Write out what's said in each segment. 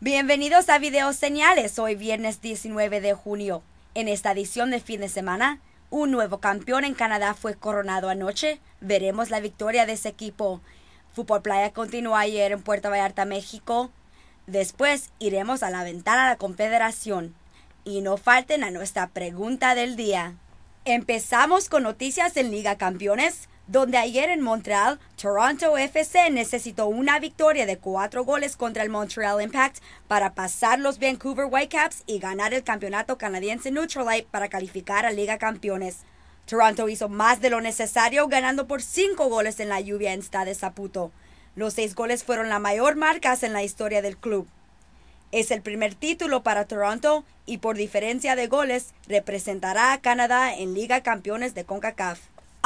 Bienvenidos a Video Señales, hoy viernes 19 de junio. En esta edición de fin de semana, un nuevo campeón en Canadá fue coronado anoche. Veremos la victoria de ese equipo. Fútbol Playa continúa ayer en Puerto Vallarta, México. Después iremos a la ventana de la Confederación. Y no falten a nuestra pregunta del día. Empezamos con noticias en Liga Campeones donde ayer en Montreal, Toronto FC necesitó una victoria de cuatro goles contra el Montreal Impact para pasar los Vancouver Whitecaps y ganar el campeonato canadiense Neutralite para calificar a Liga Campeones. Toronto hizo más de lo necesario ganando por cinco goles en la lluvia en Stade Saputo. Los seis goles fueron la mayor marca en la historia del club. Es el primer título para Toronto y por diferencia de goles representará a Canadá en Liga Campeones de CONCACAF.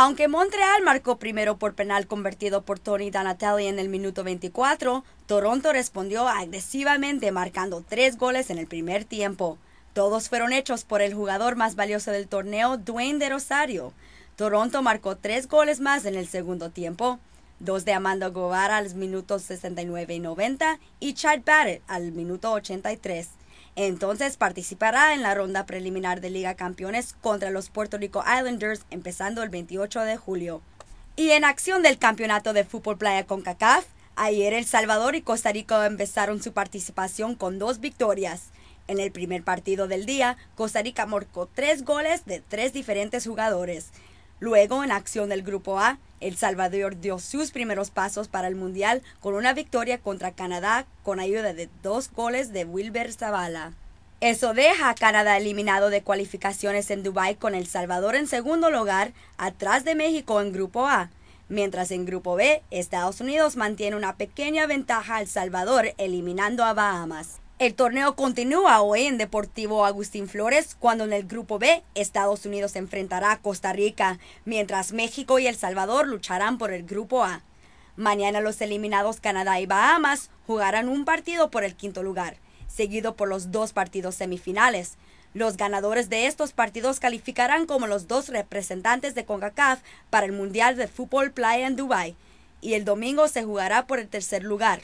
Aunque Montreal marcó primero por penal convertido por Tony Danatelli en el minuto 24, Toronto respondió agresivamente marcando tres goles en el primer tiempo. Todos fueron hechos por el jugador más valioso del torneo, Dwayne de Rosario. Toronto marcó tres goles más en el segundo tiempo, dos de Amando Guevara al minuto 69 y 90 y Chad Barrett al minuto 83. Entonces participará en la ronda preliminar de Liga Campeones contra los Puerto Rico Islanders empezando el 28 de julio. Y en acción del campeonato de fútbol playa con CACAF, ayer El Salvador y Costa Rica empezaron su participación con dos victorias. En el primer partido del día, Costa Rica marcó tres goles de tres diferentes jugadores. Luego, en acción del Grupo A, El Salvador dio sus primeros pasos para el Mundial con una victoria contra Canadá con ayuda de dos goles de Wilber Zavala. Eso deja a Canadá eliminado de cualificaciones en Dubái con El Salvador en segundo lugar, atrás de México en Grupo A. Mientras en Grupo B, Estados Unidos mantiene una pequeña ventaja al Salvador eliminando a Bahamas. El torneo continúa hoy en Deportivo Agustín Flores cuando en el Grupo B Estados Unidos enfrentará a Costa Rica, mientras México y El Salvador lucharán por el Grupo A. Mañana los eliminados Canadá y Bahamas jugarán un partido por el quinto lugar, seguido por los dos partidos semifinales. Los ganadores de estos partidos calificarán como los dos representantes de CONCACAF para el Mundial de Fútbol Playa en Dubái, y el domingo se jugará por el tercer lugar.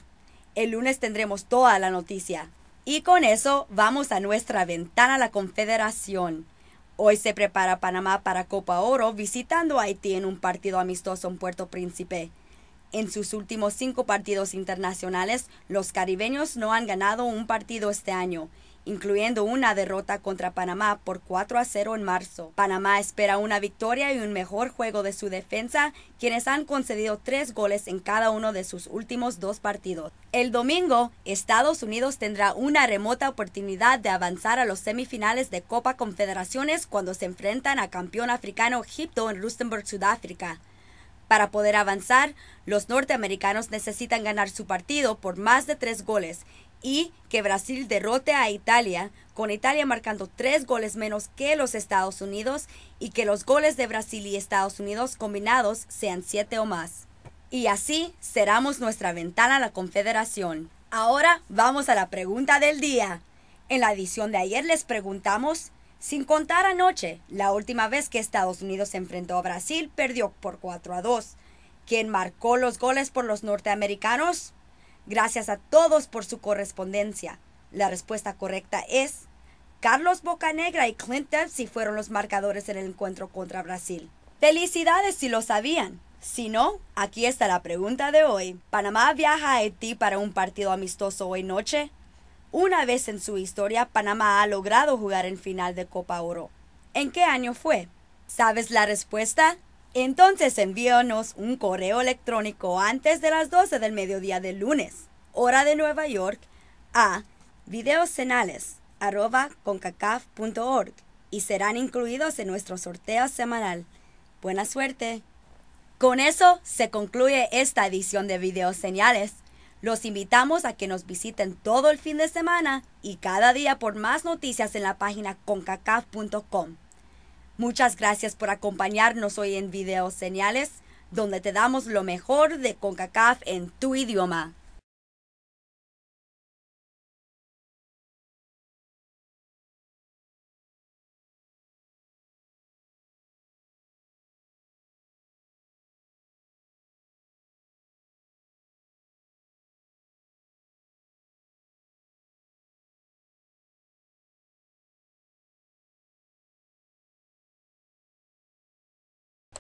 El lunes tendremos toda la noticia. Y con eso vamos a nuestra ventana la Confederación. Hoy se prepara Panamá para Copa Oro visitando a Haití en un partido amistoso en Puerto Príncipe. En sus últimos cinco partidos internacionales, los caribeños no han ganado un partido este año incluyendo una derrota contra Panamá por 4 a 0 en marzo. Panamá espera una victoria y un mejor juego de su defensa, quienes han concedido tres goles en cada uno de sus últimos dos partidos. El domingo, Estados Unidos tendrá una remota oportunidad de avanzar a los semifinales de Copa Confederaciones cuando se enfrentan a campeón africano Egipto en Rustenburg, Sudáfrica. Para poder avanzar, los norteamericanos necesitan ganar su partido por más de tres goles y que Brasil derrote a Italia, con Italia marcando tres goles menos que los Estados Unidos y que los goles de Brasil y Estados Unidos combinados sean siete o más. Y así cerramos nuestra ventana a la Confederación. Ahora vamos a la pregunta del día. En la edición de ayer les preguntamos sin contar anoche, la última vez que Estados Unidos se enfrentó a Brasil perdió por 4 a 2. ¿Quién marcó los goles por los norteamericanos? Gracias a todos por su correspondencia. La respuesta correcta es Carlos Bocanegra y Clint si fueron los marcadores en el encuentro contra Brasil. Felicidades si lo sabían. Si no, aquí está la pregunta de hoy. ¿Panamá viaja a Haití para un partido amistoso hoy noche? Una vez en su historia, Panamá ha logrado jugar en final de Copa Oro. ¿En qué año fue? ¿Sabes la respuesta? Entonces envíanos un correo electrónico antes de las 12 del mediodía del lunes, hora de Nueva York, a videoscenales.concacaf.org y serán incluidos en nuestro sorteo semanal. Buena suerte. Con eso se concluye esta edición de Videos Señales. Los invitamos a que nos visiten todo el fin de semana y cada día por más noticias en la página concacaf.com. Muchas gracias por acompañarnos hoy en videos Señales, donde te damos lo mejor de CONCACAF en tu idioma.